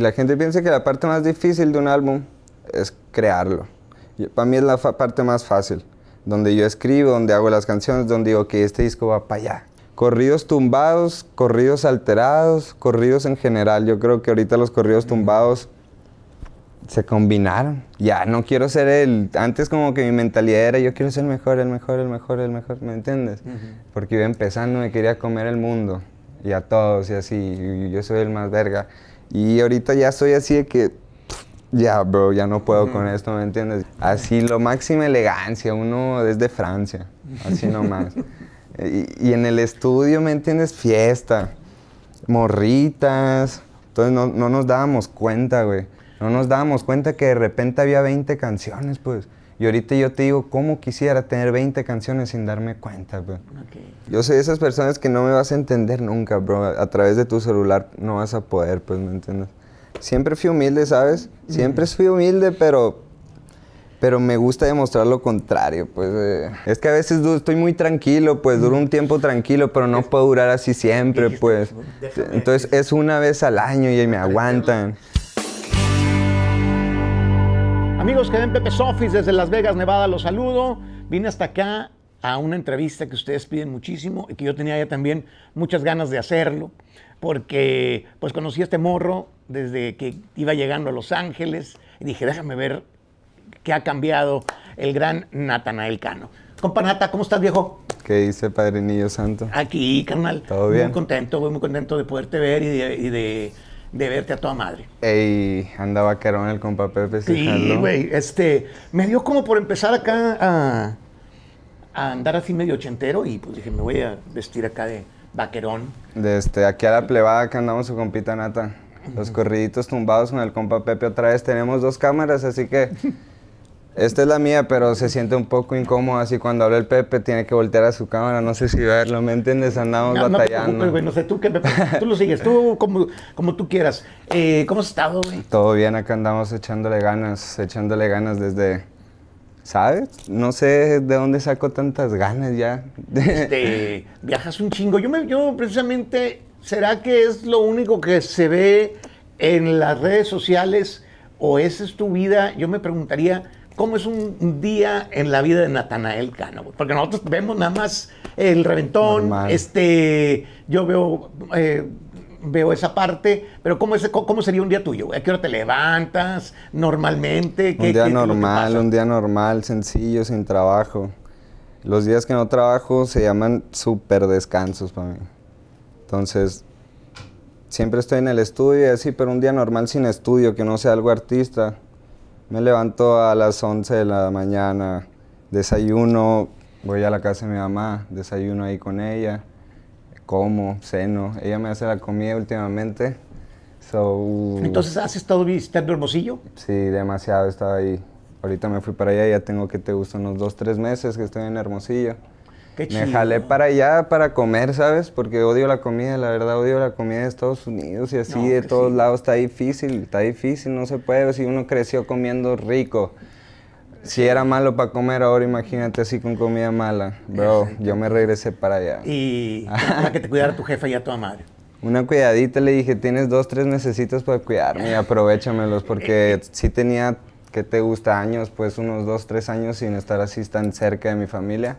Y la gente piensa que la parte más difícil de un álbum es crearlo. para mí es la parte más fácil, donde yo escribo, donde hago las canciones, donde digo que este disco va para allá. Corridos tumbados, corridos alterados, corridos en general. Yo creo que ahorita los corridos tumbados se combinaron. Ya, no quiero ser el... Antes como que mi mentalidad era yo quiero ser el mejor, el mejor, el mejor, el mejor, ¿me entiendes? Porque iba empezando, me quería comer el mundo y a todos y así, yo soy el más verga. Y ahorita ya soy así de que, ya, bro, ya no puedo con esto, ¿me entiendes? Así, lo máxima elegancia, uno desde Francia, así nomás. y, y, en el estudio, ¿me entiendes? Fiesta, morritas. Entonces no, no nos dábamos cuenta, güey. No nos dábamos cuenta que de repente había 20 canciones, pues. Y ahorita yo te digo, ¿cómo quisiera tener 20 canciones sin darme cuenta, bro? Yo soy esas personas que no me vas a entender nunca, bro. A través de tu celular no vas a poder, pues, ¿me entiendes? Siempre fui humilde, ¿sabes? Siempre fui humilde, pero pero me gusta demostrar lo contrario, pues es que a veces estoy muy tranquilo, pues duro un tiempo tranquilo, pero no puedo durar así siempre, pues. Entonces es una vez al año y me aguantan. Amigos que ven Pepe Sofis desde Las Vegas, Nevada, los saludo. Vine hasta acá a una entrevista que ustedes piden muchísimo y que yo tenía ya también muchas ganas de hacerlo, porque pues conocí a este morro desde que iba llegando a Los Ángeles y dije, déjame ver qué ha cambiado el gran Natanael Cano. Compa Nata, ¿cómo estás, viejo? ¿Qué dice Padre Niño Santo? Aquí, carnal. Todo bien. Muy contento, muy contento de poderte ver y de de verte a toda madre. Ey, andaba vaquerón el compa Pepe. Sí, güey, este, me dio como por empezar acá a, a, andar así medio ochentero y pues dije, me voy a vestir acá de vaquerón. De este, aquí a la plebada que andamos su compita nata. Los corriditos tumbados con el compa Pepe otra vez. Tenemos dos cámaras, así que esta es la mía, pero se siente un poco incómodo así cuando habla el Pepe, tiene que voltear a su cámara, no sé si verlo, ¿me entiendes? Andamos batallando. No, güey, no sé tú qué, tú lo sigues, tú como, como tú quieras. Eh, ¿Cómo has estado, güey? Todo bien, acá andamos echándole ganas, echándole ganas desde, ¿sabes? No sé de dónde saco tantas ganas ya. Este, viajas un chingo. Yo, me, yo precisamente, ¿será que es lo único que se ve en las redes sociales o esa es tu vida? Yo me preguntaría cómo es un día en la vida de Natanael Cano, porque nosotros vemos nada más el reventón, este, yo veo, eh, veo esa parte, pero ¿cómo, ¿cómo sería un día tuyo? ¿A qué hora te levantas normalmente? ¿Qué, un día normal, un día normal, sencillo, sin trabajo. Los días que no trabajo se llaman super descansos para mí. Entonces, siempre estoy en el estudio y así, pero un día normal sin estudio, que no sea algo artista, me levanto a las 11 de la mañana, desayuno, voy a la casa de mi mamá, desayuno ahí con ella, como, ceno. Ella me hace la comida últimamente. So, uh. Entonces, ¿has estado visitando Hermosillo? Sí, demasiado, estaba ahí. Ahorita me fui para allá, ya tengo que te gusta unos dos, tres meses que estoy en Hermosillo. Me jalé para allá para comer, ¿sabes? Porque odio la comida, la verdad odio la comida de Estados Unidos y así de todos lados. Está difícil, está difícil, no se puede. Si uno creció comiendo rico, si era malo para comer ahora, imagínate así con comida mala. Bro, yo me regresé para allá. Y para que te cuidara tu jefa y a tu madre una cuidadita, le dije, tienes dos, tres necesitas para cuidarme y aprovechamelos, porque sí tenía, que te gusta, años, pues unos dos, tres años sin estar así tan cerca de mi familia.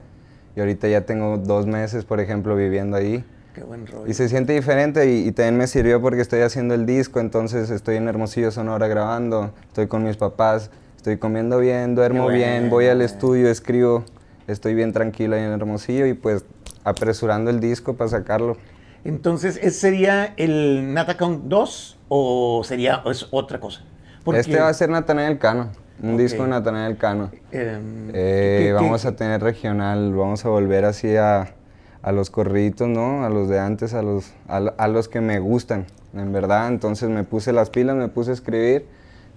Y ahorita ya tengo dos meses, por ejemplo, viviendo ahí. Qué buen rollo. Y se siente diferente y, también me sirvió porque estoy haciendo el disco, entonces estoy en Hermosillo, Sonora grabando, estoy con mis papás, estoy comiendo bien, duermo bien, voy al estudio, escribo, estoy bien tranquilo ahí en Hermosillo y pues apresurando el disco para sacarlo. Entonces, ¿ese sería el Natacon 2 o sería es otra cosa? Este va a ser Natanael Cano. Un disco de Natanael Cano. Em, eh, vamos a tener regional, vamos a volver así a, los corriditos, ¿no? A los de antes, a los, a, los que me gustan, en verdad. Entonces me puse las pilas, me puse a escribir.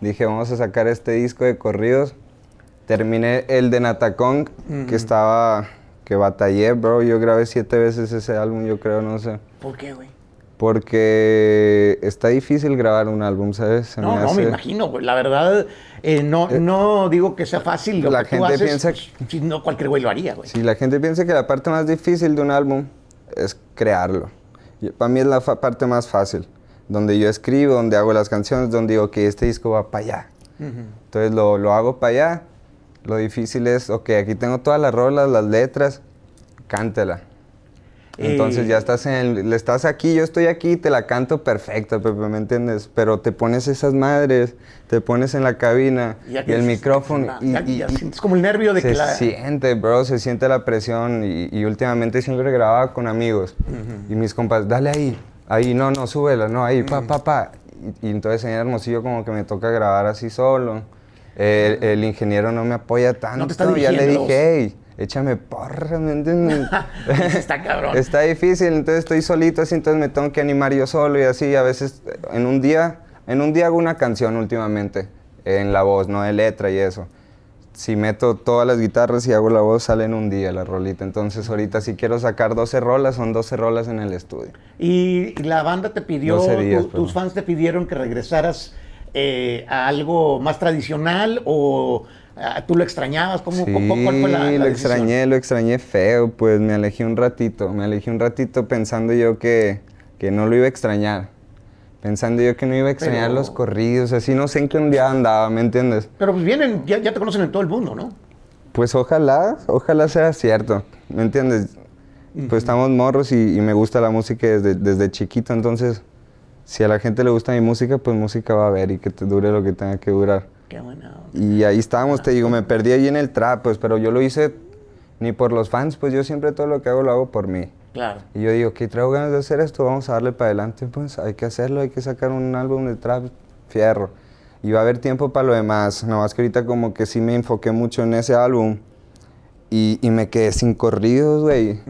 Dije, vamos a sacar este disco de corridos. Terminé el de Natacong, que estaba, que batallé, bro. Yo grabé siete veces ese álbum, yo creo, no sé. ¿Por qué, güey? Porque está difícil grabar un álbum, ¿sabes? no, me no, me imagino, güey. La verdad, eh, no, eh, no digo que sea fácil. la gente piensa. Que... Pues, no, cualquier güey lo haría, güey. Sí, la gente piensa que la parte más difícil de un álbum es crearlo. para mí es la parte más fácil. Donde yo escribo, donde hago las canciones, donde digo que este disco va para allá. Entonces lo, lo hago para allá. Lo difícil es, ok, aquí tengo todas las rolas, las letras, cántela entonces eh, ya estás en, le estás aquí, yo estoy aquí, te la canto perfecta, ¿me entiendes? Pero te pones esas madres, te pones en la cabina y, el micrófono y, ya, sientes como el nervio de que la... siente, bro, se siente la presión y, últimamente siempre grababa con amigos y mis compas, dale ahí, ahí, no, no, súbela, no, ahí, pa, pa, pa. Y, entonces en Hermosillo como que me toca grabar así solo. El, ingeniero no me apoya tanto, ya le dije, hey, échame porra, ¿me está cabrón. Está difícil, entonces estoy solito, así entonces me tengo que animar yo solo y así. A veces en un día, en un día hago una canción últimamente, en la voz, no de letra y eso. Si meto todas las guitarras y hago la voz, sale en un día la rolita. Entonces ahorita si quiero sacar 12 rolas, son 12 rolas en el estudio. Y la banda te pidió, tus fans te pidieron que regresaras eh, a algo más tradicional o Ah, tú lo extrañabas, como sí, lo extrañé, lo extrañé feo, pues me alejé un ratito, me alejé un ratito pensando yo que, que no lo iba a extrañar. Pensando yo que no iba a extrañar los corridos, así no sé en qué un día andaba, ¿me entiendes? Pero pues vienen, ya, te conocen en todo el mundo, ¿no? Pues ojalá, ojalá sea cierto, ¿me entiendes? pues estamos morros y, me gusta la música desde, desde, chiquito, entonces si a la gente le gusta mi música, pues música va a haber y que te dure lo que tenga que durar. Y ahí estábamos, te digo, me perdí ahí en el trap, pues, pero yo lo hice ni por los fans, pues yo siempre todo lo que hago lo hago por mí. Claro. Y yo digo, que traigo ganas de hacer esto, vamos a darle para adelante, pues hay que hacerlo, hay que sacar un álbum de trap fierro. Y va a haber tiempo para lo demás, más que ahorita como que sí me enfoqué mucho en ese álbum. Y, me quedé sin corridos, güey.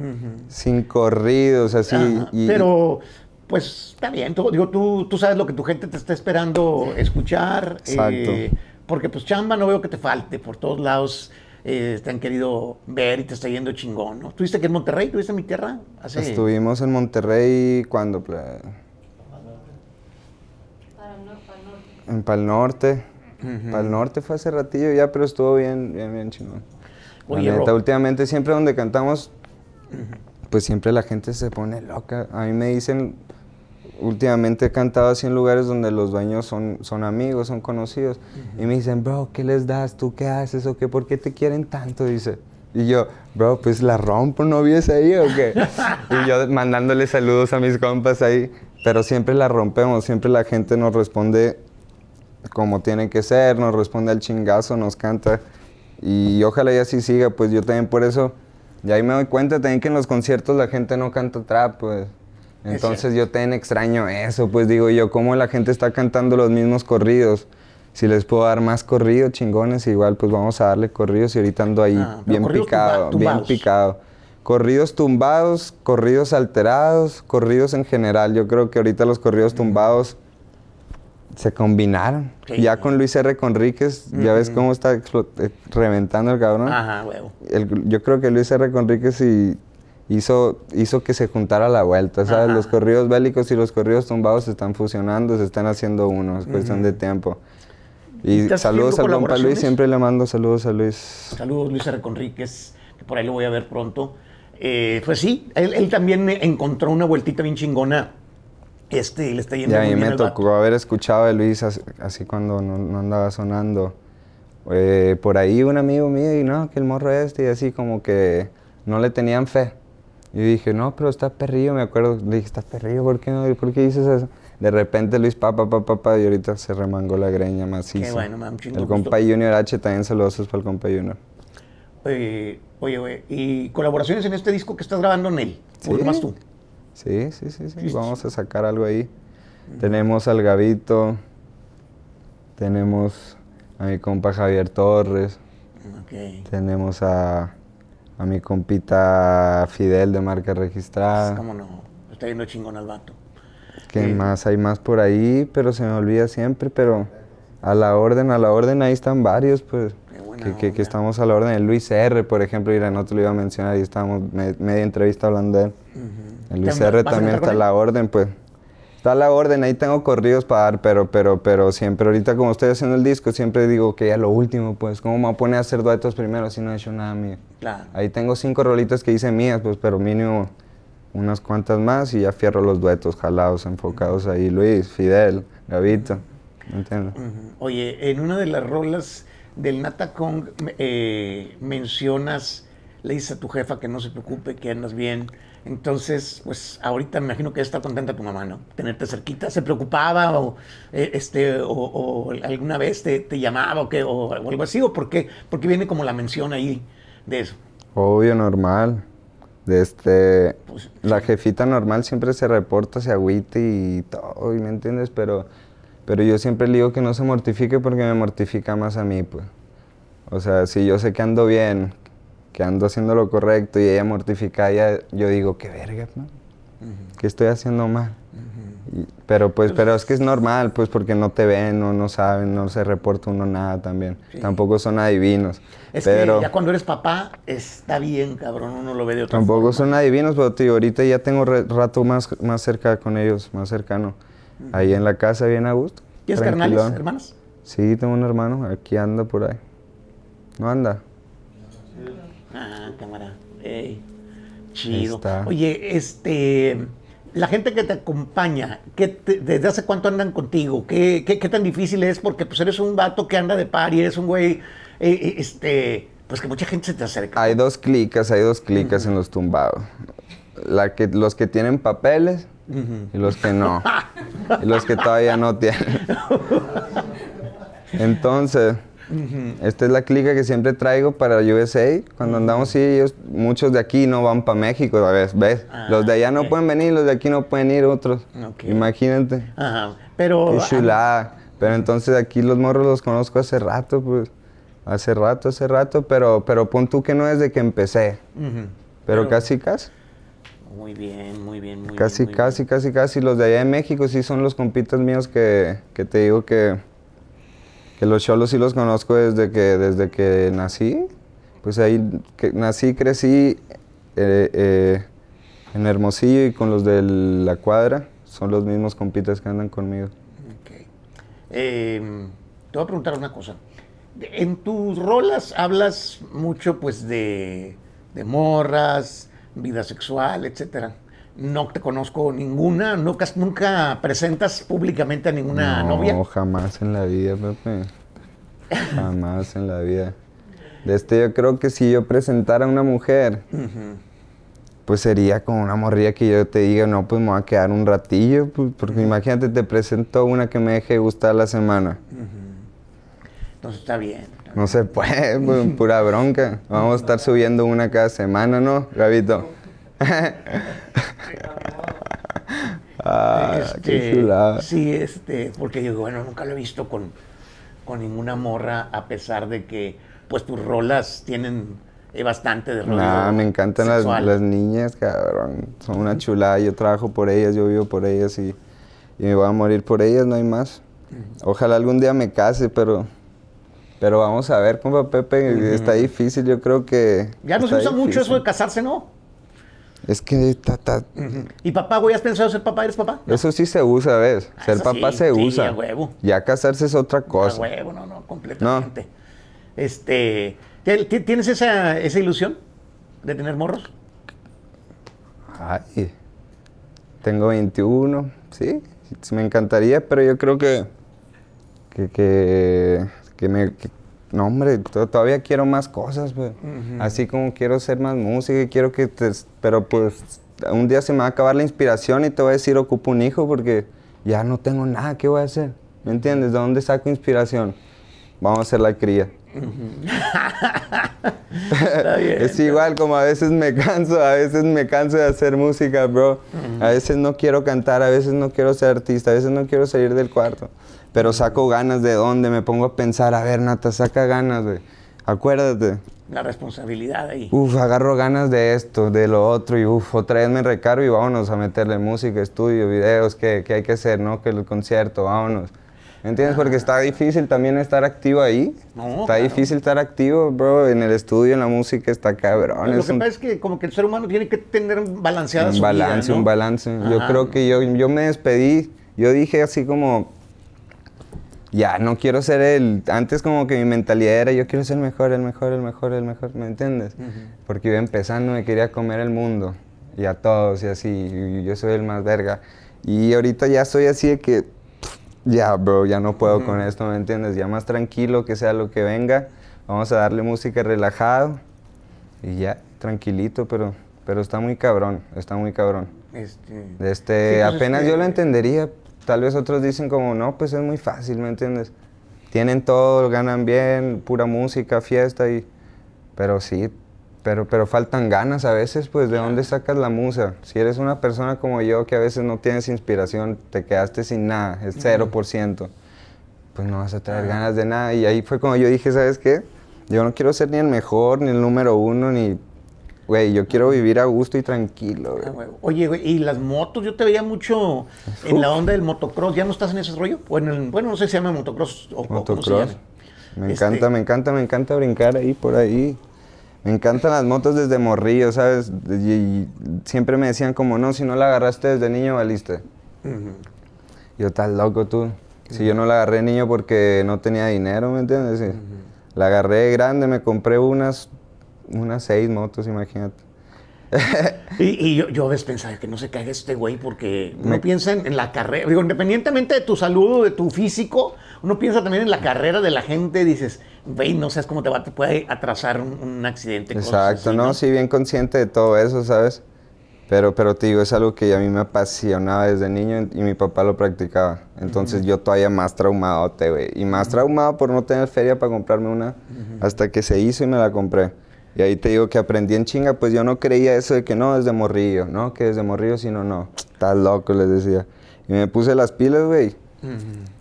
Sin corridos, así. Pero, pues está bien, tú, digo, tú, tú sabes lo que tu gente te está esperando escuchar. Exacto. Eh, porque pues chamba no veo que te falte, por todos lados eh, te han querido ver y te está yendo chingón, ¿no? ¿Tuviste que en Monterrey? ¿Tuviste en mi tierra? Estuvimos en Monterrey cuando... Para el norte. En Pal Norte. Para el Norte fue hace ratillo ya, pero estuvo bien, bien, bien chingón. últimamente siempre donde cantamos pues siempre la gente se pone loca. A mí me dicen, últimamente he cantado así en lugares donde los dueños son, son amigos, son conocidos, y me dicen, bro, ¿qué les das? ¿Tú qué haces? ¿O qué? ¿Por qué te quieren tanto? Dice. Y yo, bro, pues la rompo, ¿no vives ahí o qué? y yo mandándole saludos a mis compas ahí, pero siempre la rompemos, siempre la gente nos responde como tiene que ser, nos responde al chingazo, nos canta. Y ojalá ya así siga, pues yo también por eso y ahí me doy cuenta también que en los conciertos la gente no canta trap, pues. Entonces yo te extraño eso, pues digo yo, ¿cómo la gente está cantando los mismos corridos? Si les puedo dar más corridos chingones, igual pues vamos a darle corridos y ahorita ando ahí ah, bien picado, bien picado. Corridos tumbados, corridos alterados, corridos en general. Yo creo que ahorita los corridos mm. tumbados se combinaron. ya con Luis R. Conríquez, ya ves cómo está eh, reventando el cabrón. yo creo que Luis R. Conríquez hizo, hizo que se juntara la vuelta, ¿sabes? Los corridos bélicos y los corridos tumbados se están fusionando, se están haciendo uno, es cuestión de tiempo. Y saludos al Luis, siempre le mando saludos a Luis. Saludos Luis R. Conríquez, que por ahí lo voy a ver pronto. Eh, pues sí, él, él también encontró una vueltita bien chingona este, le está yendo muy bien. ya a mí me tocó haber escuchado de Luis así, cuando no, andaba sonando. Eh, por ahí un amigo mío, y no, que el morro este, y así como que no le tenían fe. Y dije, no, pero está perrillo, me acuerdo. Le dije, está perrillo, ¿por qué, no? ¿Por qué dices eso? De repente Luis, papá, papá, papá, y ahorita se remangó la greña maciza. Qué bueno, mam, chingo, El compa Junior H, también saludosos para el compa Junior. Eh, oye, oye, ¿y colaboraciones en este disco que estás grabando, él, ¿por ¿O más tú? Sí, sí, sí, sí. Vamos a sacar algo ahí. Tenemos al Gavito, tenemos a mi compa Javier Torres, tenemos a, mi compita Fidel de marca registrada. Pues, ¿Cómo no? Está yendo chingón al vato. ¿Qué más? Hay más por ahí, pero se me olvida siempre, pero a la orden, a la orden, ahí están varios, pues. Que, estamos a la orden. Luis R., por ejemplo, no te lo iba a mencionar ahí estábamos media entrevista hablando de él. El UCR también está a la orden, pues. Está a la orden, ahí tengo corridos para dar, pero, pero, pero siempre ahorita como estoy haciendo el disco, siempre digo que ya lo último, pues, ¿cómo me pone a hacer duetos primero si no he hecho nada mío? Claro. Ahí tengo cinco rolitas que hice mías, pues, pero mínimo unas cuantas más y ya fierro los duetos jalados, enfocados ahí. Luis, Fidel, Gavito, entiendo. Oye, en una de las rolas del Natacong eh, mencionas, le dices a tu jefa que no se preocupe, que andas bien entonces, pues ahorita me imagino que está contenta tu mamá, ¿no? Tenerte cerquita. ¿Se preocupaba o, eh, este, o, alguna vez te, llamaba o, qué, o, algo así? ¿O por qué? Porque viene como la mención ahí de eso. Obvio, normal. De este, pues, la jefita normal siempre se reporta, se agüita y todo, ¿me entiendes? Pero, pero yo siempre le digo que no se mortifique porque me mortifica más a mí, pues. O sea, si yo sé que ando bien, que ando haciendo lo correcto y ella mortificada, yo digo, qué verga, ¿no? ¿Qué estoy haciendo mal? pero pues, pero es que es normal, pues, porque no te ven, no, no saben, no se reporta uno nada también. Tampoco son adivinos. Es pero, que ya cuando eres papá, está bien, cabrón, uno lo ve de otra Tampoco son adivinos, pero tío, ahorita ya tengo rato más, más cerca con ellos, más cercano. Ahí en la casa, bien a gusto. es carnales, hermanos? Sí, tengo un hermano, aquí anda por ahí. No anda. Ah, cámara. Ey, chido. Oye, este. La gente que te acompaña, ¿qué ¿desde hace cuánto andan contigo? ¿Qué, tan difícil es? Porque pues eres un vato que anda de par y eres un güey, eh, eh, este, pues que mucha gente se te acerca. Hay dos clicas, hay dos clicas en los tumbados. La que, los que tienen papeles y los que no. y los que todavía no tienen. Entonces, esta es la clica que siempre traigo para USA. Cuando andamos, y ellos, muchos de aquí no van para México, ¿ves? ¿Ves? Ah, los de allá no pueden venir, los de aquí no pueden ir, otros. Imagínate. Ajá. Pero. Pero entonces aquí los morros los conozco hace rato, pues. Hace rato, hace rato, pero, pero pon tú que no es de que empecé. pero, casi, casi. Muy bien, muy bien, muy casi, bien. casi, casi, casi, casi. Los de allá de México sí son los compitas míos que te digo que los cholos sí los conozco desde que, desde que nací. Pues ahí que nací, crecí eh, eh, en Hermosillo y con los de la cuadra. Son los mismos compitas que andan conmigo. Em, te voy a preguntar una cosa. En tus rolas hablas mucho pues de, de morras, vida sexual, etcétera no te conozco ninguna, nunca, nunca presentas públicamente a ninguna novia. No, jamás en la vida, Pepe. Jamás en la vida. De este yo creo que si yo presentara a una mujer, pues sería como una morrilla que yo te diga, no, pues me voy a quedar un ratillo, pues, porque imagínate, te presento una que me deje gustar la semana. Entonces está bien, No se puede, pues, pura bronca. Vamos a estar subiendo una cada semana, ¿no, Gabito? ah, este, chulada. Sí, este, porque yo bueno, nunca lo he visto con, con ninguna morra, a pesar de que, pues, tus rolas tienen eh, bastante de rolas me encantan las, niñas, cabrón. Son una chulada. Yo trabajo por ellas, yo vivo por ellas y, me voy a morir por ellas, no hay más. Ojalá algún día me case, pero... Pero vamos a ver, compa Pepe, está difícil, yo creo que... Ya no se usa mucho eso de casarse, ¿no? Es que... ¿Y papá, güey? ¿Has pensado ser papá? ¿Eres papá? Eso sí se usa, ¿ves? Ah, ser papá se usa. A huevo. Ya casarse es otra cosa. A huevo, no, no, completamente. Este, ¿Tienes esa, ilusión de tener morros? Ay, tengo 21, sí, me encantaría, pero yo creo que, que, que, me, no, hombre, todavía quiero más cosas, pues. Así como quiero hacer más música, quiero que Pero pues un día se me va a acabar la inspiración y te voy a decir, ocupo un hijo porque ya no tengo nada, ¿qué voy a hacer? ¿Me entiendes? ¿De dónde saco inspiración? Vamos a hacer la cría. es igual como a veces me canso, a veces me canso de hacer música, bro. A veces no quiero cantar, a veces no quiero ser artista, a veces no quiero salir del cuarto. Pero saco ganas de dónde, me pongo a pensar, a ver, Nata, saca ganas, güey. Acuérdate. La responsabilidad ahí. Uf, agarro ganas de esto, de lo otro, y uf, otra vez me recargo y vámonos a meterle música, estudio, videos, qué hay que hacer, ¿no? Que el concierto, vámonos. ¿Entiendes? Porque está difícil también estar activo ahí. está difícil estar activo, bro, en el estudio, en la música, está cabrón. Pero lo que pasa es que como que el ser humano tiene que tener balanceada un su balance, vida, Un balance, un balance. Yo creo que yo, yo me despedí, yo dije así como, ya, no quiero ser el... Antes como que mi mentalidad era, yo quiero ser el mejor, el mejor, el mejor, el mejor, ¿me entiendes? Porque iba empezando, me quería comer el mundo y a todos y así, yo soy el más verga. Y ahorita ya soy así de que ya, bro, ya no puedo con esto, ¿me entiendes? Ya más tranquilo, que sea lo que venga. Vamos a darle música relajado y ya, tranquilito, pero, pero está muy cabrón, está muy cabrón. Este, este pues apenas yo lo entendería. Tal vez otros dicen como, no, pues es muy fácil, ¿me entiendes? Tienen todo, ganan bien, pura música, fiesta y... Pero sí, pero, pero faltan ganas a veces, pues, ¿de dónde sacas la musa? Si eres una persona como yo que a veces no tienes inspiración, te quedaste sin nada, es 0%, pues no vas a tener ganas de nada. Y ahí fue cuando yo dije, ¿sabes qué? Yo no quiero ser ni el mejor, ni el número uno, ni... Güey, yo quiero vivir a gusto y tranquilo, ah, Oye, güey, y las motos, yo te veía mucho en la onda del motocross. ¿Ya no estás en ese rollo? O bueno, no sé si se llama motocross o, motocross. Me encanta, este me encanta, me encanta brincar ahí, por ahí. Me encantan las motos desde morrillo, ¿sabes? Y, siempre me decían como, no, si no la agarraste desde niño, valiste. Yo, estás loco tú. Si yo no la agarré niño porque no tenía dinero, ¿me entiendes? La agarré grande, me compré unas, unas seis motos, imagínate. y, yo, a veces pensaba que no se caiga este güey porque uno piensa en, la carrera, independientemente de tu salud, de tu físico, uno piensa también en la carrera de la gente, dices, güey, no sabes cómo te va, te puede atrasar un, accidente. Exacto, ¿no? sí, bien consciente de todo eso, ¿sabes? Pero, pero te digo, es algo que a mí me apasionaba desde niño y mi papá lo practicaba. Entonces yo todavía más traumado, güey. Y más traumado por no tener feria para comprarme una. Hasta que se hizo y me la compré. Y ahí te digo que aprendí en chinga, pues yo no creía eso de que no, desde morrillo, ¿no? Que desde morrillo, sino no, estás loco, les decía. Y me puse las pilas, güey.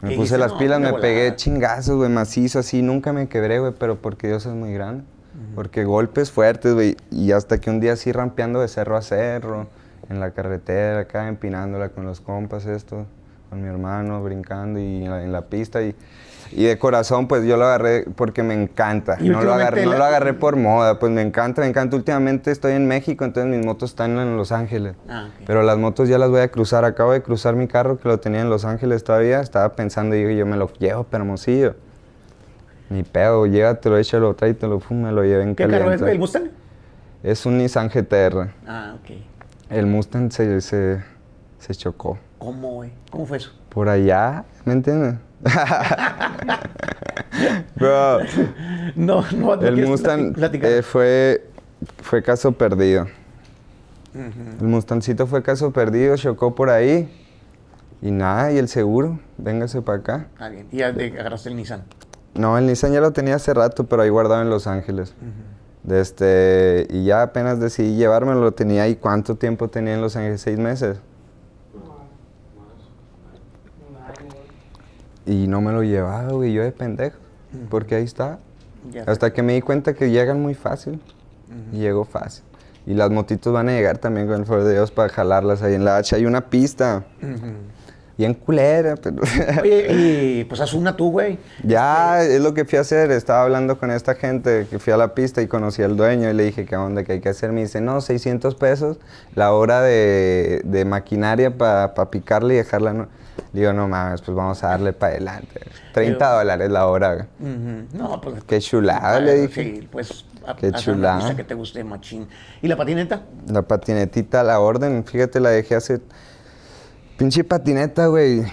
Me puse las pilas, me pegué chingazos, güey, macizo, así. Nunca me quebré, güey, pero porque Dios es muy grande. Porque golpes fuertes, güey. Y hasta que un día así rampeando de cerro a cerro, en la carretera, acá empinándola con los compas, esto, con mi hermano, brincando y en la pista. Y y de corazón, pues yo lo agarré porque me encanta. No lo, agarré, lo agarré por mm. moda, pues me encanta, me encanta. Últimamente estoy en México, entonces mis motos están en Los Ángeles. Ah, pero las motos ya las voy a cruzar. Acabo de cruzar mi carro que lo tenía en Los Ángeles todavía. Estaba pensando, digo, yo me lo llevo, pero hermosillo. Ni pedo, llévatelo, échalo, tráetelo, y me lo llevo en ¿Qué carro es? ¿El Mustang? Es un Nissan GTR. Ah, ok. El Mustang se, se chocó. ¿Cómo, güey? ¿Cómo fue eso? por allá, ¿me entiendes? no, no, el Mustang eh, fue, fue caso perdido. El Mustancito fue caso perdido, chocó por ahí. Y nada, y el seguro, véngase para acá. ¿Y agarraste el Nissan? No, el Nissan ya lo tenía hace rato, pero ahí guardado en Los Ángeles. Este, y ya apenas decidí llevármelo, lo tenía ahí. ¿Cuánto tiempo tenía en Los Ángeles? Seis meses. y no me lo llevaba, güey, yo de pendejo, porque ahí está. Hasta que me di cuenta que llegan muy fácil, Llego fácil. Y las motitos van a llegar también con el favor de Dios para jalarlas ahí en la hacha. Hay una pista. Y en Bien culera, pero... y pues haz una tú, güey. Ya, este es lo que fui a hacer. Estaba hablando con esta gente que fui a la pista y conocí al dueño y le dije, que onda? que hay que hacer? Me dice, no, 600 pesos la hora de, maquinaria para picarla picarle y dejarla... Digo, no mames, pues vamos a darle para adelante. 30 dólares la hora. güey. No, pues. Qué chulada, le dije. pues. Qué chulada. que te guste, machín. ¿Y la patineta? La patinetita, la orden, fíjate, la dejé hace. Pinche patineta, güey.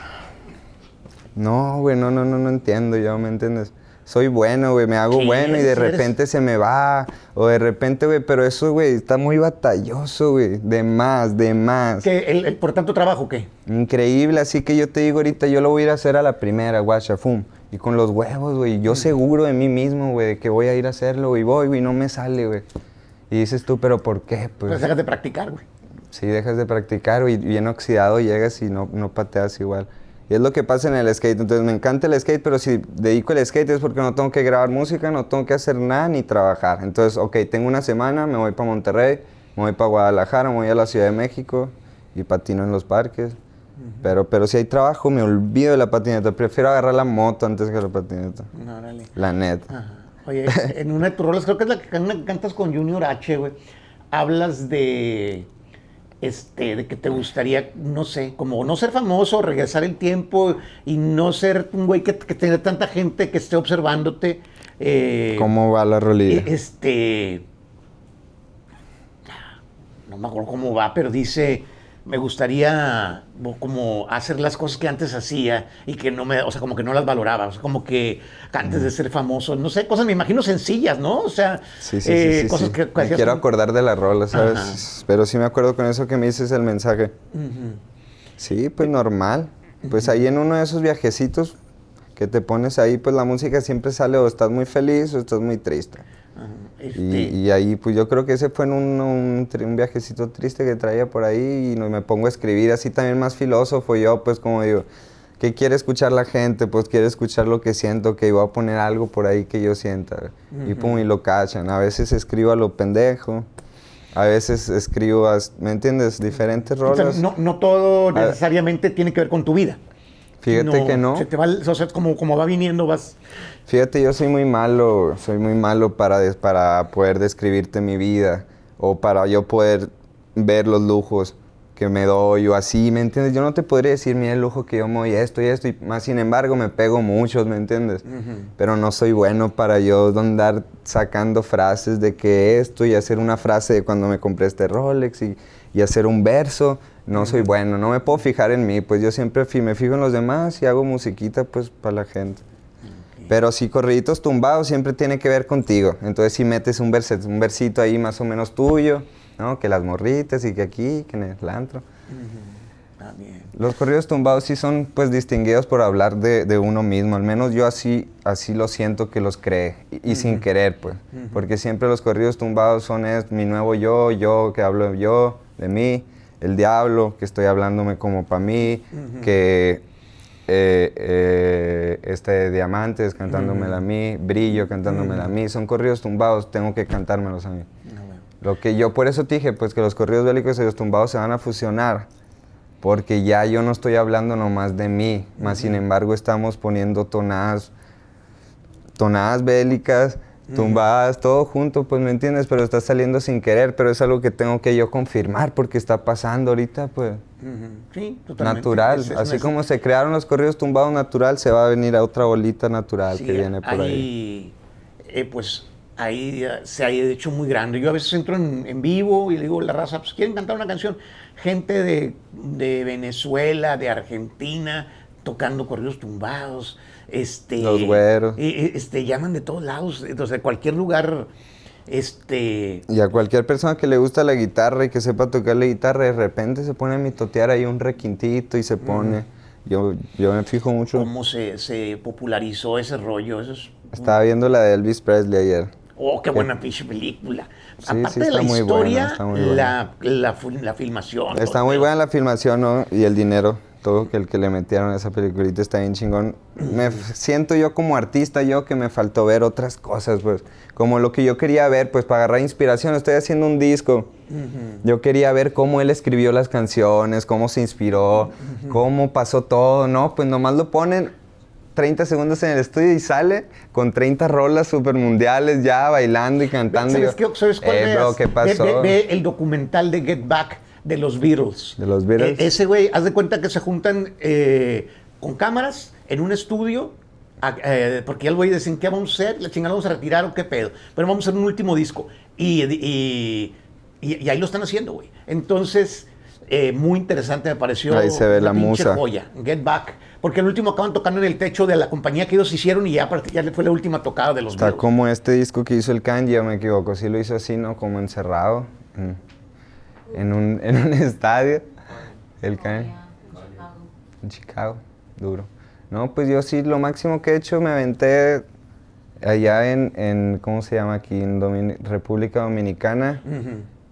No, güey, no, no, no, no entiendo, yo, ¿me entiendes? soy bueno, güey, me hago bueno y de repente se me va. O de repente, güey, pero eso, güey, está muy batalloso, güey. De más, de más. ¿Qué, el, ¿Por tanto trabajo qué? Increíble, así que yo te digo ahorita, yo lo voy a ir a hacer a la primera, guacha, fum. Y con los huevos, güey, yo mm. seguro de mí mismo, güey, que voy a ir a hacerlo, y voy, güey, no me sale, güey. Y dices tú, ¿pero por qué? Pues, dejas de practicar, güey. Sí, dejas de practicar, y bien oxidado llegas y no, no pateas igual. Y es lo que pasa en el skate. Entonces me encanta el skate, pero si dedico el skate es porque no tengo que grabar música, no tengo que hacer nada ni trabajar. Entonces, ok, tengo una semana, me voy para Monterrey, me voy para Guadalajara, me voy a la Ciudad de México y patino en los parques. Pero, pero si hay trabajo, me olvido de la patineta. Prefiero agarrar la moto antes que la patineta. La neta. Oye, en una de tus roles, creo que es la que cantas con Junior H, güey. Hablas de este, de que te gustaría, no sé, como no ser famoso, regresar el tiempo y no ser un güey que, que tenga tanta gente que esté observándote. Eh, ¿Cómo va la realidad eh, Este. No me acuerdo cómo va, pero dice me gustaría como hacer las cosas que antes hacía y que no me, o sea, como que no las valoraba, o sea, como que antes de ser famoso, no sé, cosas me imagino sencillas, ¿no? O sea, eh, cosas que... quiero acordar de la rola, ¿sabes? Pero sí me acuerdo con eso que me dices el mensaje. Sí, pues eh, normal. Pues ahí en uno de esos viajecitos que te pones ahí, pues la música siempre sale o estás muy feliz o estás muy triste. Este y, ahí, pues yo creo que ese fue un, un, viajecito triste que traía por ahí y me pongo a escribir así también más filósofo. Yo, pues como digo, ¿qué quiere escuchar la gente? Pues quiere escuchar lo que siento, que iba a poner algo por ahí que yo sienta. Y pum, y lo cachan. A veces escribo a lo pendejo. A veces escribo, a, ¿me entiendes? Diferentes roles. no, no todo necesariamente tiene que ver con tu vida. Fíjate que no. o sea, como, como va viniendo, vas. Fíjate, yo soy muy malo, soy muy malo para, para poder describirte mi vida o para yo poder ver los lujos que me doy o así, ¿me entiendes? Yo no te podría decir, mira el lujo que yo me doy esto y esto, y más sin embargo me pego muchos, ¿me entiendes? Pero no soy bueno para yo andar sacando frases de que esto y hacer una frase de cuando me compré este Rolex y, y hacer un verso no soy bueno, no me puedo fijar en mí, pues yo siempre me fijo en los demás y hago musiquita pues para la gente. Pero si corriditos tumbados siempre tiene que ver contigo, entonces si metes un, un versito ahí más o menos tuyo, ¿no? que las morritas y que aquí, que en el antro. Ah, los corridos tumbados sí son pues distinguidos por hablar de, uno mismo, al menos yo así, así lo siento que los cree y, sin querer pues, porque siempre los corridos tumbados son es, mi nuevo yo, yo que hablo yo, de mí, el diablo, que estoy hablándome como para mí, que eh, eh, este Diamantes cantándomela a mí, Brillo cantándome a mí, son corridos tumbados, tengo que cantármelos a mí. Ah, Lo que yo por eso te dije, pues que los corridos bélicos y los tumbados se van a fusionar, porque ya yo no estoy hablando nomás de mí, más sin embargo estamos poniendo tonadas, tonadas bélicas, tumbadas, todo junto, pues me entiendes, pero está saliendo sin querer, pero es algo que tengo que yo confirmar porque está pasando ahorita, pues. Sí, totalmente. Natural, así como se crearon los corridos tumbados natural, se va a venir a otra bolita natural que viene por ahí. Eh, pues ahí eh, se ha hecho muy grande. Yo a veces entro en, vivo y le digo la raza, pues quieren cantar una canción. Gente de Venezuela, de Argentina, tocando corridos tumbados, este, los güeros, eh, eh, este, llaman de todos lados, entonces de cualquier lugar, este... Y a cualquier persona que le gusta la guitarra y que sepa tocar la guitarra, de repente se pone a mitotear ahí un requintito y se pone... Yo, yo me fijo mucho. ¿Cómo se, se popularizó ese rollo? Eso Estaba viendo la de Elvis Presley ayer. Oh, qué buena película. Sí, Aparte sí, de la historia, buena, la, la, la, filmación. Está muy buena la filmación ¿no? y el dinero todo que el que le metieron a esa peliculita está bien chingón. Me siento yo como artista, yo que me faltó ver otras cosas, pues, como lo que yo quería ver, pues, para agarrar inspiración. Estoy haciendo un disco. Yo quería ver cómo él escribió las canciones, cómo se inspiró, cómo pasó todo, ¿no? Pues nomás lo ponen 30 segundos en el estudio y sale con 30 rolas supermundiales ya bailando y cantando. ¿Sabes, qué, ¿sabes cuál eh, ¿qué pasó? ve el documental de Get Back de los Beatles. De los Beatles. E-, ese güey, haz de cuenta que se juntan eh, con cámaras en un estudio. Eh, porque ya el güey dicen, ¿qué vamos a hacer? ¿La chingada vamos a retirar o qué pedo? Pero vamos a hacer un último disco. Y, ahí lo están haciendo, güey. Entonces, eh, muy interesante me pareció. Ahí se ve la musa. Get Back. Porque el último acaban tocando en el techo de la compañía que ellos hicieron y ya, ya fue la última tocada de los Está como este disco que hizo el Kanye, me equivoco. si lo hizo así, ¿no? Como encerrado. Mm en un, en un estadio. El En Chicago, duro. No, pues yo sí, lo máximo que he hecho me aventé allá en, en ¿cómo se llama aquí? En República Dominicana.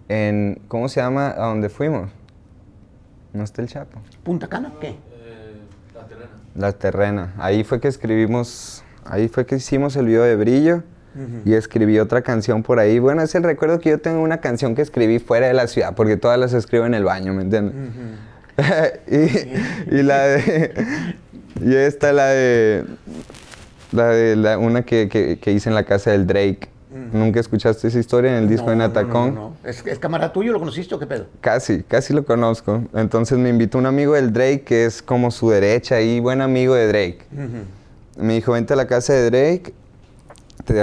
En, ¿cómo se llama? ¿A dónde fuimos? ¿No está el Chapo? ¿Punta Cana? ¿Qué? Eh, la Terrena. La Terrena. Ahí fue que escribimos, ahí fue que hicimos el video de Brillo. Y escribí otra canción por ahí. Bueno, es el recuerdo que yo tengo una canción que escribí fuera de la ciudad, porque todas las escribo en el baño, ¿me entiendes? y, la y esta, la de... La de una que, hice en la casa del Drake. ¿Nunca escuchaste esa historia en el disco de Natacón? ¿Es, ¿Es, camarada tuyo? ¿Lo conociste o qué pedo? Casi, casi lo conozco. Entonces me invitó un amigo del Drake, que es como su derecha y buen amigo de Drake. Me dijo, vente a la casa de Drake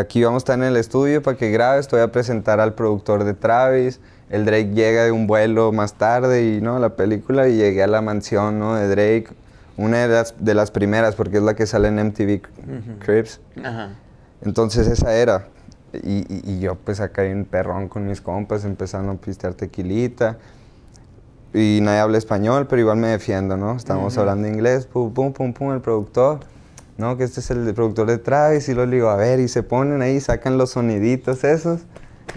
aquí vamos a estar en el estudio para que grabes, te voy a presentar al productor de Travis, el Drake llega de un vuelo más tarde y no, la película y llegué a la mansión ¿no? de Drake, una de las, de las primeras porque es la que sale en MTV Cribs. Crips. Entonces esa era. Y, y, yo pues acá en un perrón con mis compas empezando a pistear tequilita y nadie habla español, pero igual me defiendo, ¿no? Estamos hablando inglés, pum, pum, pum, pum, el productor no, que este es el productor de Travis, y lo digo, a ver, y se ponen ahí, sacan los soniditos esos,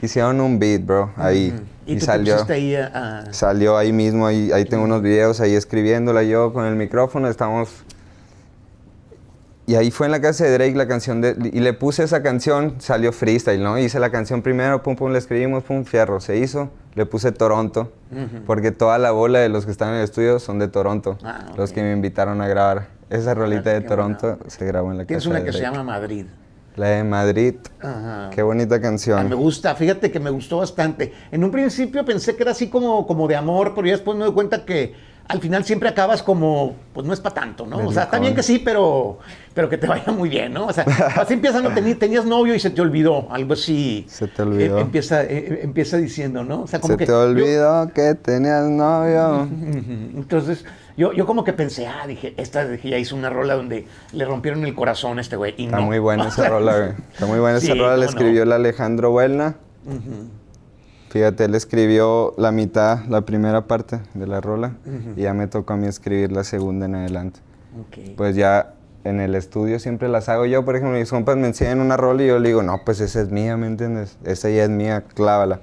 hicieron un beat, bro, ahí. Y, salió, ahí salió ahí mismo, ahí, ahí tengo unos videos ahí escribiéndola yo con el micrófono, estamos... Y ahí fue en la casa de Drake la canción de... Y le puse esa canción, salió freestyle, ¿no? Hice la canción primero, pum, pum, la escribimos, pum, fierro, se hizo. Le puse Toronto, porque toda la bola de los que están en el estudio son de Toronto, ah, los que me invitaron a grabar. Esa rolita de Toronto se grabó en la Tienes es una que se llama Madrid. La de Madrid. Ajá. Qué bonita ah, canción. me gusta, fíjate que me gustó bastante. En un principio pensé que era así como, como de amor, pero ya después me doy cuenta que al final siempre acabas como, pues no es para tanto, ¿no? O sea, está bien que sí, pero, pero que te vaya muy bien, ¿no? O sea, así empiezan, a tener... tenías novio y se te olvidó, algo así. Se te olvidó. Eh, empieza, eh, empieza diciendo, ¿no? O sea, como se te olvidó que tenías novio. Entonces, yo, yo como que pensé, ah, dije, esta ya hizo una rola donde le rompieron el corazón a este güey. Y Está muy buena esa rola, güey. Está muy buena esa rola, la escribió el Alejandro Huelna. Fíjate, él escribió la mitad, la primera parte de la rola, y ya me tocó a mí escribir la segunda en adelante. Pues ya en el estudio siempre las hago yo, por ejemplo, mis compas me enseñan una rola y yo le digo, no, pues esa es mía, ¿me entiendes? Esa ya es mía, clávala.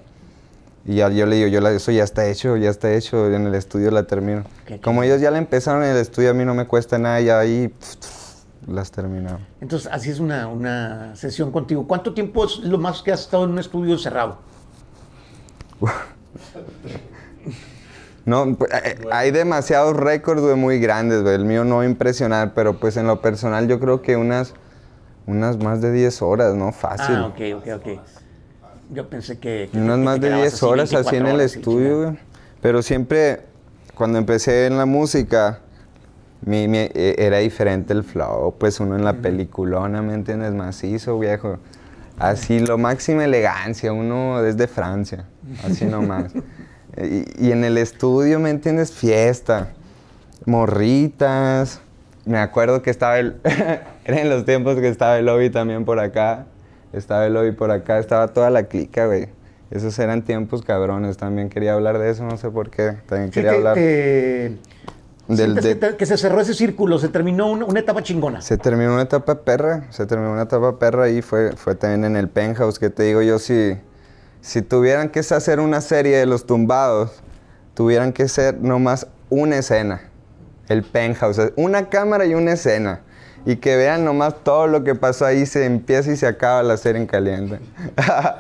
Y yo, le digo, yo eso ya está hecho, ya está hecho, en el estudio la termino. Como ellos ya la empezaron en el estudio, a mí no me cuesta nada y ahí las terminamos. Entonces, así es una, sesión contigo. ¿Cuánto tiempo es lo más que has estado en un estudio cerrado? No, pues, eh, eh, hay demasiados récords, muy grandes, El mío no impresionar, pero pues en lo personal yo creo que unas, unas más de 10 horas, ¿no? Fácil. Ah, ok, ok, ok. Yo pensé que... Unas más de 10 horas así en el estudio, Pero siempre, cuando empecé en la música, e, era diferente el flow. Pues uno en la peliculona, ¿me entiendes? Macizo, viejo. Así, lo máxima elegancia. Uno desde Francia. Así nomás. y, y en el estudio, ¿me entiendes? Fiesta. Morritas. Me acuerdo que estaba el... eran los tiempos que estaba el lobby también por acá estaba el lobby por acá, estaba toda la clica, güey. Esos eran tiempos cabrones. También quería hablar de eso, no sé por qué. También quería hablar. Eh, del, de... que, se cerró ese círculo, se terminó una, etapa chingona. Se terminó una etapa perra, se terminó una etapa perra y fue, fue también en el penthouse, que te digo yo, si, si tuvieran que hacer una serie de los tumbados, tuvieran que ser nomás una escena, el penthouse, una cámara y una escena y que vean nomás todo lo que pasó ahí, se empieza y se acaba la serie en caliente.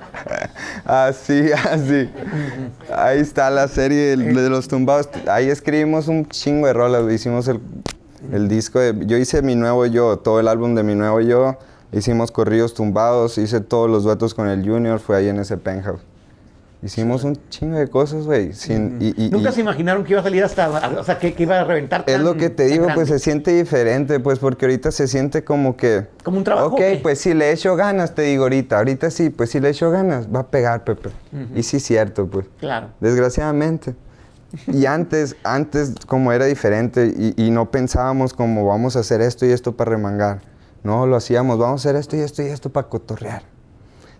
así, así. Ahí está la serie de los tumbados. Ahí escribimos un chingo de rolas, hicimos el, el disco de... Yo hice mi nuevo yo, todo el álbum de mi nuevo yo. Hicimos corridos tumbados, hice todos los duetos con el Junior, fue ahí en ese penthouse. Hicimos un chingo de cosas, güey. Y, Nunca se imaginaron que iba a salir hasta, o sea, que, iba a reventar. es lo que te digo, pues se siente diferente, pues porque ahorita se siente como que... Como un trabajo. Ok, pues si le echo ganas, te digo ahorita, ahorita sí, pues si le echo ganas, va a pegar, Pepe. Y sí, es cierto, pues. Claro. Desgraciadamente. Y antes, antes como era diferente y, no pensábamos como vamos a hacer esto y esto para remangar. No, lo hacíamos, vamos a hacer esto y esto y esto para cotorrear.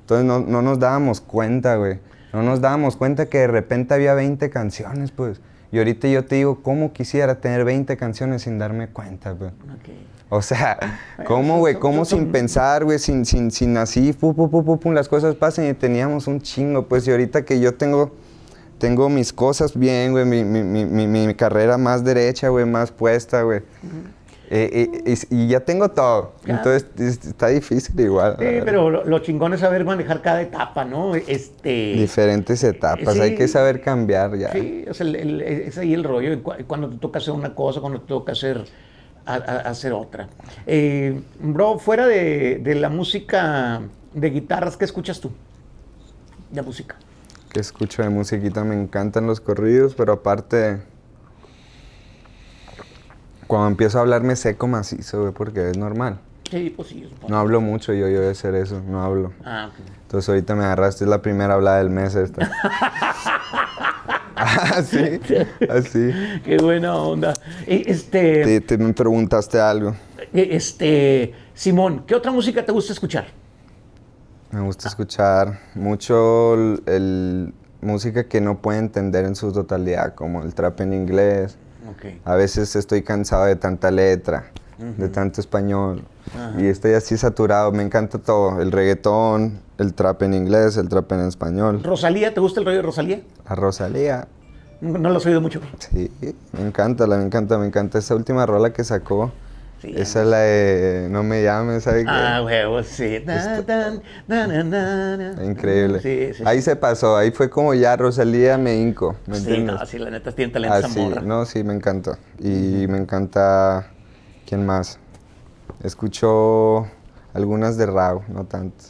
Entonces no, no nos dábamos cuenta, güey. No nos dábamos cuenta que de repente había 20 canciones, pues. Y ahorita yo te digo, ¿cómo quisiera tener 20 canciones sin darme cuenta, pues? O sea, ¿cómo, güey? ¿Cómo sin pensar, güey? Sin, sin, sin así, pum, pum, pum, pum, las cosas pasan y teníamos un chingo, pues. Y ahorita que yo tengo tengo mis cosas bien, güey, mi, carrera más derecha, güey, más puesta, güey. Eh, eh, y ya tengo todo, entonces está difícil igual. Sí, pero lo, chingón es saber manejar cada etapa, ¿no? Este, Diferentes etapas, eh, hay que saber cambiar ya. Sí, es, ahí el rollo, cuando te toca hacer una cosa, cuando te toca hacer, hacer otra. bro, fuera de, la música de guitarras, ¿qué escuchas tú? la música. ¿Qué escucho de musiquita? Me encantan los corridos, pero aparte cuando empiezo a hablarme seco macizo, güey, porque es normal. Sí, pues sí. No hablo mucho, yo, yo de ser eso, no hablo. Ah, ok. Entonces ahorita me agarraste, es la primera habla del mes esta. así, ah, así. Ah, Qué buena onda. E, este... Te, me preguntaste algo. E, este, Simón, ¿qué otra música te gusta escuchar? Me gusta escuchar mucho el, música que no puede entender en su totalidad, como el trap en inglés, Okay. A veces estoy cansado de tanta letra, de tanto español. Y estoy así saturado, me encanta todo. El reggaetón, el trap en inglés, el trap en español. ¿Rosalía? ¿Te gusta el rollo de Rosalía? ¿A Rosalía. No, no lo has oído mucho. Sí, me encanta, me encanta, me encanta. Esa última rola que sacó, esa es la de No me llames, ¿sabes qué? Ah, huevo, sí. Increíble. Ahí se pasó, ahí fue como ya Rosalía me inco ¿me sí, la neta tiene talento ah, sí. No, sí, me encantó. Y me encanta... ¿Quién más? Escucho... Algunas de Rao, no tanto.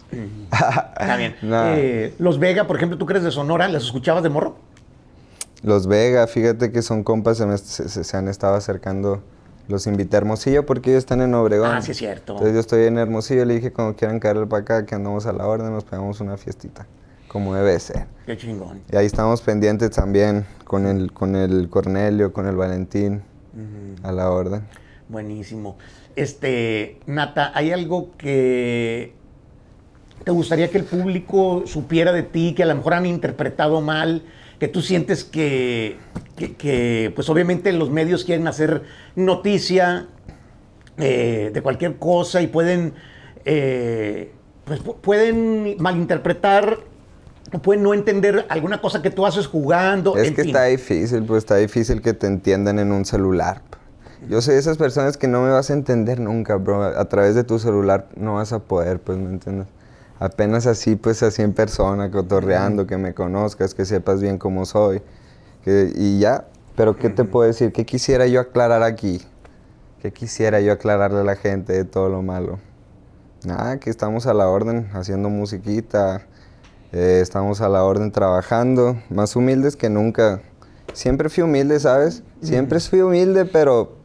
Está bien. Eh, los Vega, por ejemplo, ¿tú crees de Sonora? ¿Las escuchabas de morro? Los Vega, fíjate que son compas, se, se, han estado acercando los invité a Hermosillo porque ellos están en Obregón. Ah, sí, es cierto. Entonces yo estoy en Hermosillo, y le dije cuando quieran caer para acá, que andamos a la orden, nos pegamos una fiestita, como debe ser. Qué chingón. Y ahí estamos pendientes también con el, con el Cornelio, con el Valentín, a la orden. Buenísimo. Este, Nata, ¿hay algo que te gustaría que el público supiera de ti, que a lo mejor han interpretado mal? que tú sientes que, que, pues obviamente los medios quieren hacer noticia eh, de cualquier cosa y pueden, eh, pues, pueden malinterpretar pueden no entender alguna cosa que tú haces jugando. Es que está difícil, pues está difícil que te entiendan en un celular. Yo sé esas personas que no me vas a entender nunca, bro. A través de tu celular no vas a poder, pues, ¿me entiendes? apenas así, pues así en persona, cotorreando, que me conozcas, que sepas bien cómo soy. y ya, pero ¿qué te puedo decir? ¿Qué quisiera yo aclarar aquí? ¿Qué quisiera yo aclararle a la gente de todo lo malo? Nada, que estamos a la orden haciendo musiquita, eh, estamos a la orden trabajando, más humildes que nunca. Siempre fui humilde, ¿sabes? Siempre fui humilde, pero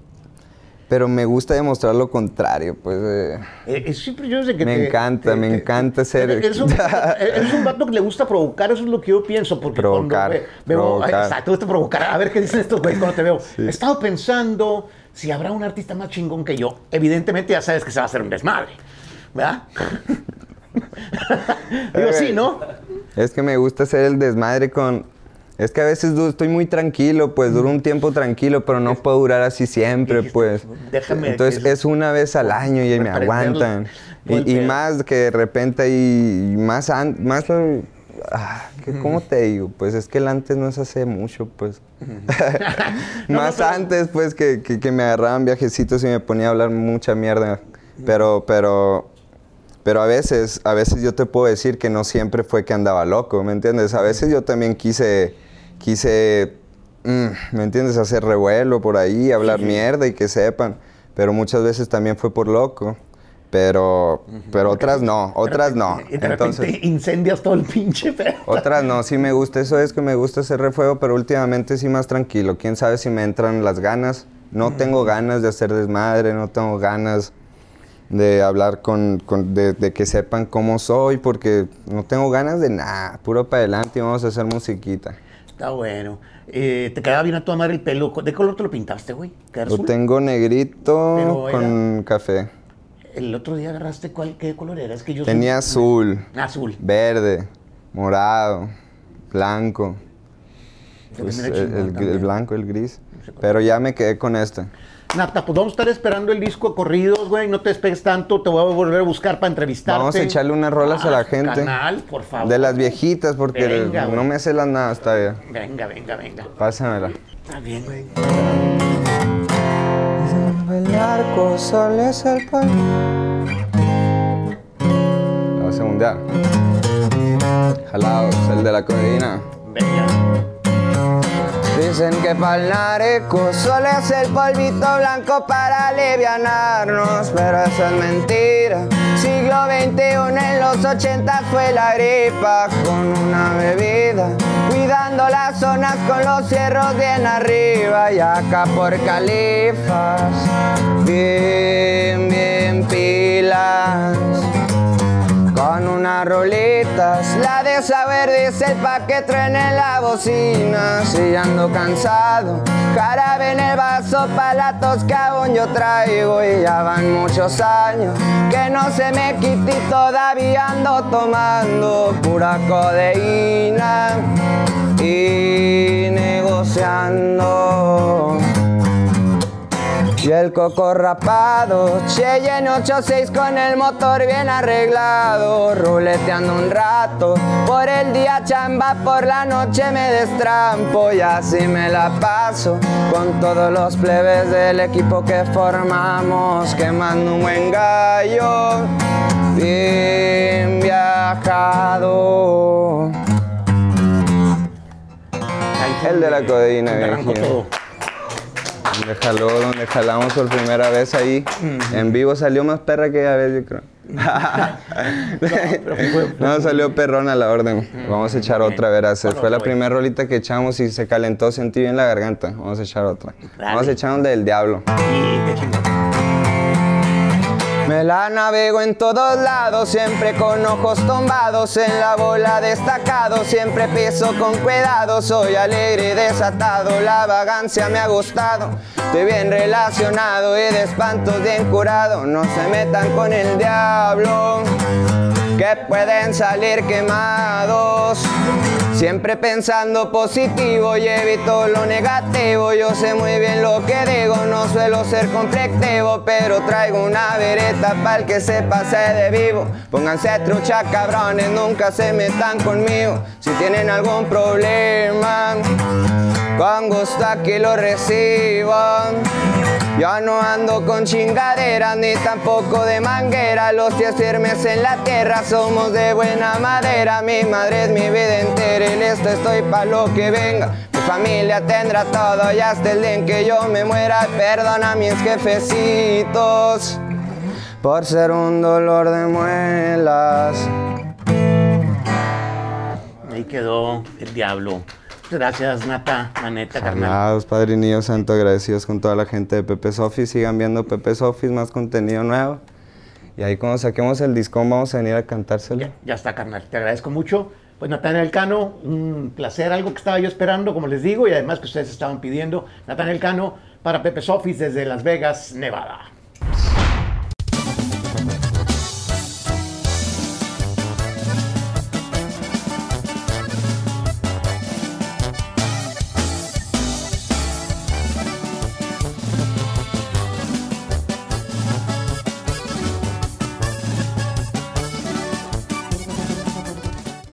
pero me gusta demostrar lo contrario, pues. Eh. eh siempre yo desde que me encanta, me encanta ser. Es un, es vato que le gusta provocar, eso es lo que yo pienso, porque provocar, cuando provocar. Veo, provocar. A ver qué dicen estos güeyes cuando te veo. He estado pensando si habrá un artista más chingón que yo. Evidentemente ya sabes que se va a hacer un desmadre, ¿verdad? Digo, sí, ¿no? Es que me gusta hacer el desmadre con es que a veces estoy muy tranquilo, pues duro un tiempo tranquilo, pero no puedo durar así siempre, pues. Déjame. Entonces es una vez al pues, año y me aguantan. Y, más que de repente y más más ah, cómo te digo, pues es que el antes no es hace mucho, pues. más antes pues que, que, me agarraban viajecitos y me ponía a hablar mucha mierda, pero pero pero a veces, a veces yo te puedo decir que no siempre fue que andaba loco, ¿me entiendes? A veces yo también quise quise, mm, ¿me entiendes?, hacer revuelo por ahí, hablar mierda y que sepan. Pero muchas veces también fue por loco. Pero, pero otras no, otras no. Entonces, incendias todo el pinche Otras no, sí me gusta, eso es que me gusta hacer refuego, pero últimamente sí más tranquilo. Quién sabe si me entran las ganas. No mm. tengo ganas de hacer desmadre, no tengo ganas de hablar con, de, de, que sepan cómo soy, porque no tengo ganas de nada. Puro para adelante y vamos a hacer musiquita. Está bueno. Eh, te quedaba bien a tu madre el pelo. ¿De qué color te lo pintaste, güey? Lo tengo negrito con café. El otro día agarraste cuál, qué color era. Es que yo tenía azul. Ah, azul. Verde, morado, blanco. Pues, eh, el, el, blanco, el gris. Pero ya me quedé con este. Nata, pues vamos a estar esperando el disco corridos, güey. No te despegues tanto, te voy a volver a buscar para entrevistarte. Vamos a echarle unas rolas a la ah, gente. Canal, por favor. De las viejitas, porque no me hacen las nada está bien. Venga, venga, venga. Pásamela. Está bien, güey. El arco soles al La segunda. Jalados, el de la codina. Venga. Dicen que palnareco solo es el polvito blanco para alivianarnos, pero eso es mentira. Siglo XXI en los 80 fue la gripa con una bebida. Cuidando las zonas con los cierros bien arriba y acá por califas. Bien, bien pilas con unas rolitas. La de saber dice el pa' que en la bocina. Si ando cansado, jarabe en el vaso pa' la yo traigo. Y ya van muchos años que no se me quite todavía ando tomando pura codeína y negociando. Y el coco rapado, Cheyenne 86 con el motor bien arreglado, ruleteando un rato, por el día chamba, por la noche me destrampo y así me la paso con todos los plebes del equipo que formamos, quemando un buen gallo, bien viajado. El de la Codina, jaló donde jalamos por primera vez ahí. En vivo salió más perra que a vez, yo creo. no, salió perrón a la orden. Vamos a echar otra, verás. fue la pues. primera rolita que echamos y se calentó, sentí bien la garganta. Vamos a echar otra. Vamos a echar donde del diablo. Sí, me la navego en todos lados, siempre con ojos tumbados, en la bola destacado, siempre peso con cuidado, soy alegre y desatado, la vagancia me ha gustado, estoy bien relacionado y de espantos bien curado, no se metan con el diablo que pueden salir quemados. Siempre pensando positivo y evito lo negativo. Yo sé muy bien lo que digo, no suelo ser conflictivo, pero traigo una vereta el que se pase de vivo. Pónganse trucha, cabrones, nunca se metan conmigo. Si tienen algún problema, con gusto aquí lo reciban. Yo no ando con chingaderas ni tampoco de manguera. Los pies firmes en la tierra somos de buena madera. Mi madre es mi vida entera en esto estoy pa' lo que venga. Mi familia tendrá todo y hasta el día en que yo me muera. Perdona a mis jefecitos por ser un dolor de muelas. Ahí quedó el diablo. Gracias, Nata, Maneta, carnal. Nada, Padre Santo, agradecidos con toda la gente de Pepe Office. Sigan viendo Pepe Office, más contenido nuevo. Y ahí cuando saquemos el discón vamos a venir a cantárselo. Ya, está, carnal. Te agradezco mucho. Pues Natanael Cano, un placer, algo que estaba yo esperando, como les digo, y además que ustedes estaban pidiendo. Natanael Elcano para Pepe Office desde Las Vegas, Nevada.